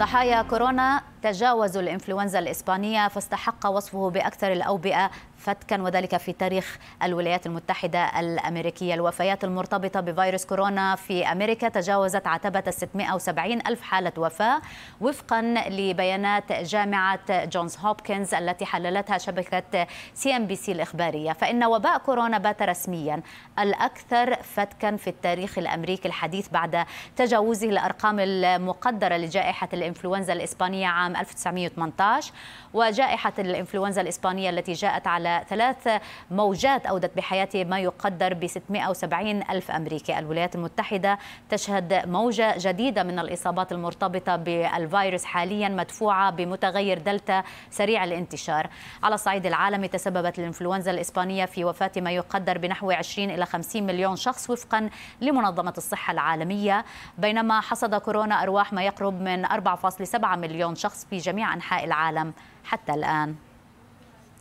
ضحايا كورونا تجاوزوا الإنفلونزا الإسبانية فاستحق وصفه بأكثر الأوبئة فتكا وذلك في تاريخ الولايات المتحدة الأمريكية الوفيات المرتبطة بفيروس كورونا في أمريكا تجاوزت عتبة 670 ألف حالة وفاة وفقا لبيانات جامعة جونز هوبكنز التي حللتها شبكة سي ام بي سي الإخبارية فإن وباء كورونا بات رسميا الأكثر فتكا في التاريخ الأمريكي الحديث بعد تجاوزه الأرقام المقدرة لجائحة الإنفلونزا الإنفلونزا الإسبانية عام 1918 وجائحة الإنفلونزا الإسبانية التي جاءت على ثلاث موجات أودت بحياة ما يقدر ب 670 ألف أمريكي الولايات المتحدة تشهد موجة جديدة من الإصابات المرتبطة بالفيروس حاليا مدفوعة بمتغير دلتا سريع الانتشار على الصعيد العالمي تسببت الإنفلونزا الإسبانية في وفاة ما يقدر بنحو 20 إلى 50 مليون شخص وفقا لمنظمة الصحة العالمية بينما حصد كورونا أرواح ما يقرب من 4.7 مليون شخص في جميع أنحاء العالم حتى الآن